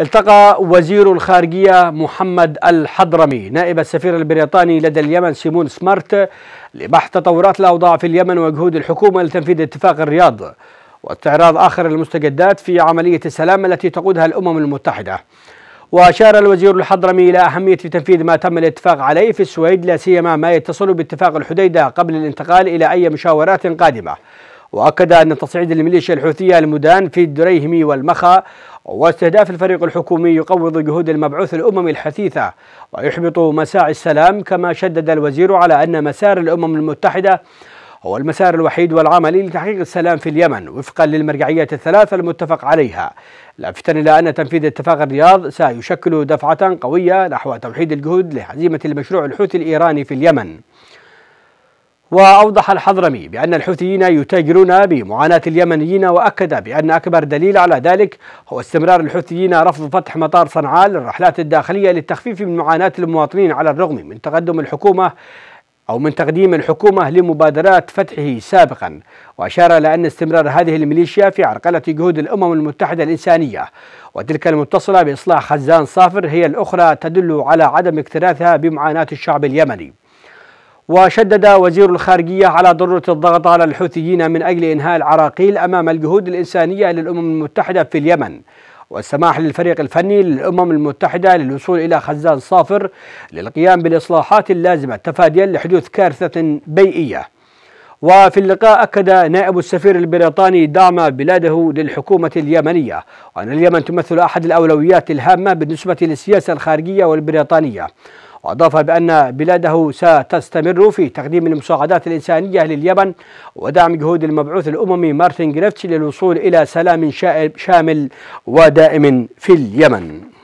التقى وزير الخارجية محمد الحضرمي نائب السفير البريطاني لدى اليمن سيمون سمارت لبحث تطورات الأوضاع في اليمن وجهود الحكومة لتنفيذ اتفاق الرياض واستعراض آخر المستجدات في عملية السلام التي تقودها الأمم المتحدة وأشار الوزير الحضرمي إلى أهمية تنفيذ ما تم الاتفاق عليه في السويد لا سيما ما يتصل باتفاق الحديدة قبل الانتقال إلى أي مشاورات قادمة وأكد أن تصعيد الميليشيا الحوثية المدان في الدريهمي والمخا واستهداف الفريق الحكومي يقوض جهود المبعوث الأممي الحثيثة ويحبط مساعي السلام كما شدد الوزير على أن مسار الأمم المتحدة هو المسار الوحيد والعملي لتحقيق السلام في اليمن وفقا للمرجعيات الثلاثة المتفق عليها لافتا إلى أن تنفيذ اتفاق الرياض سيشكل دفعة قوية نحو توحيد الجهود لهزيمة المشروع الحوثي الإيراني في اليمن وأوضح الحضرمي بأن الحوثيين يتاجرون بمعاناة اليمنيين وأكد بأن أكبر دليل على ذلك هو استمرار الحوثيين رفض فتح مطار صنعاء للرحلات الداخلية للتخفيف من معاناة المواطنين على الرغم من تقدم الحكومة أو من تقديم الحكومة لمبادرات فتحه سابقا وأشار إلى أن استمرار هذه الميليشيا في عرقلة جهود الأمم المتحدة الإنسانية وتلك المتصلة بإصلاح خزان صافر هي الأخرى تدل على عدم اكتراثها بمعاناة الشعب اليمني وشدد وزير الخارجية على ضرورة الضغط على الحوثيين من أجل إنهاء العراقيل أمام الجهود الإنسانية للأمم المتحدة في اليمن والسماح للفريق الفني للأمم المتحدة للوصول إلى خزان صافر للقيام بالإصلاحات اللازمة تفاديا لحدوث كارثة بيئية وفي اللقاء أكد نائب السفير البريطاني دعم بلاده للحكومة اليمنية وأن اليمن تمثل أحد الأولويات الهامة بالنسبة للسياسة الخارجية والبريطانية وأضاف بأن بلاده ستستمر في تقديم المساعدات الإنسانية لليمن ودعم جهود المبعوث الأممي مارتن جريفتش للوصول إلى سلام شامل ودائم في اليمن